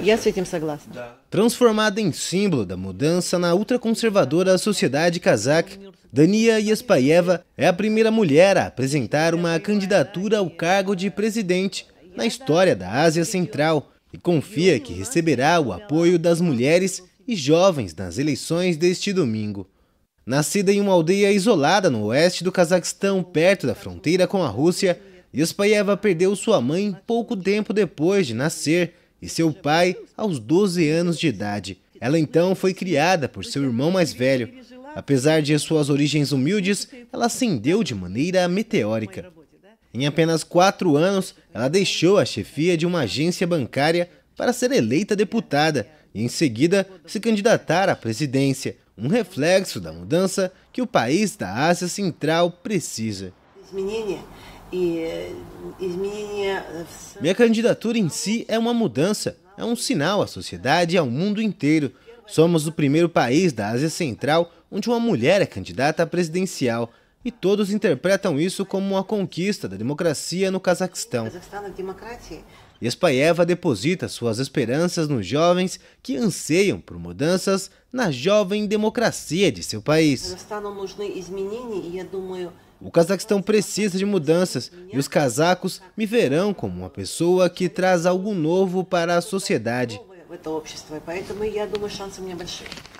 É, é Transformada em símbolo da mudança na ultraconservadora sociedade kazakh, Dania Yespayeva é a primeira mulher a apresentar uma candidatura ao cargo de presidente na história da Ásia Central e confia que receberá o apoio das mulheres e jovens nas eleições deste domingo. Nascida em uma aldeia isolada no oeste do Cazaquistão, perto da fronteira com a Rússia, Yuspaeva perdeu sua mãe pouco tempo depois de nascer e seu pai aos 12 anos de idade. Ela então foi criada por seu irmão mais velho. Apesar de suas origens humildes, ela ascendeu de maneira meteórica. Em apenas quatro anos, ela deixou a chefia de uma agência bancária para ser eleita deputada e, em seguida, se candidatar à presidência, um reflexo da mudança que o país da Ásia Central precisa. Minha candidatura em si é uma mudança, é um sinal à sociedade e é ao mundo inteiro. Somos o primeiro país da Ásia Central onde uma mulher é candidata à presidencial e todos interpretam isso como uma conquista da democracia no Cazaquistão. Espaeva deposita suas esperanças nos jovens que anseiam por mudanças na jovem democracia de seu país. O Cazaquistão precisa de mudanças e os casacos me verão como uma pessoa que traz algo novo para a sociedade. É, é